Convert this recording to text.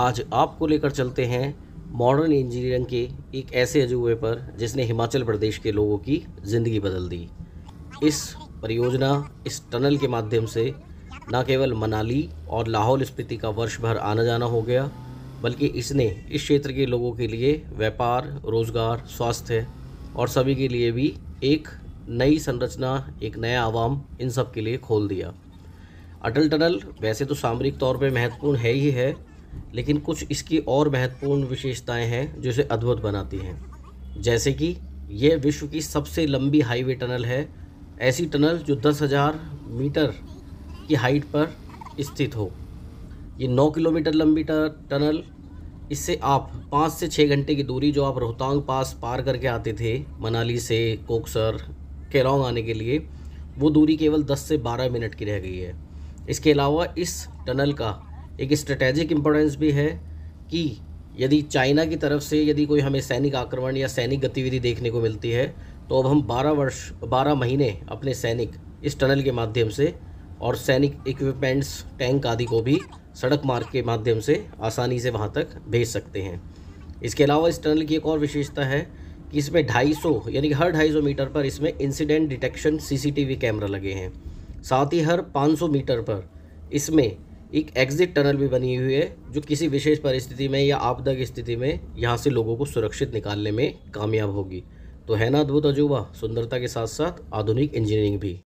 आज आपको लेकर चलते हैं मॉडर्न इंजीनियरिंग के एक ऐसे अजूबे पर जिसने हिमाचल प्रदेश के लोगों की ज़िंदगी बदल दी इस परियोजना इस टनल के माध्यम से न केवल मनाली और लाहौल स्पीति का वर्ष भर आना जाना हो गया बल्कि इसने इस क्षेत्र के लोगों के लिए व्यापार रोजगार स्वास्थ्य और सभी के लिए भी एक नई संरचना एक नया आवाम इन सब के लिए खोल दिया अटल टनल वैसे तो सामरिक तौर पर महत्वपूर्ण है ही है लेकिन कुछ इसकी और महत्वपूर्ण विशेषताएं हैं जो इसे अद्भुत बनाती हैं जैसे कि यह विश्व की सबसे लंबी हाईवे टनल है ऐसी टनल जो दस हज़ार मीटर की हाइट पर स्थित हो ये नौ किलोमीटर लंबी टनल इससे आप पाँच से छः घंटे की दूरी जो आप रोहतांग पास पार करके आते थे मनाली से कोकसर केलोंग आने के लिए वो दूरी केवल 10 से 12 मिनट की रह गई है इसके अलावा इस टनल का एक स्ट्रेटेजिक इम्पोर्टेंस भी है कि यदि चाइना की तरफ से यदि कोई हमें सैनिक आक्रमण या सैनिक गतिविधि देखने को मिलती है तो अब हम 12 वर्ष 12 महीने अपने सैनिक इस टनल के माध्यम से और सैनिक इक्विपमेंट्स टैंक आदि को भी सड़क मार्ग के माध्यम से आसानी से वहाँ तक भेज सकते हैं इसके अलावा इस टनल की एक और विशेषता है कि इसमें 250 यानी हर 250 मीटर पर इसमें इंसिडेंट डिटेक्शन सीसीटीवी कैमरा लगे हैं साथ ही हर 500 मीटर पर इसमें एक एग्जिट टनल भी बनी हुई है जो किसी विशेष परिस्थिति में या आपदा की स्थिति में यहाँ से लोगों को सुरक्षित निकालने में कामयाब होगी तो है ना अद्भुत अजूबा सुंदरता के साथ साथ आधुनिक इंजीनियरिंग भी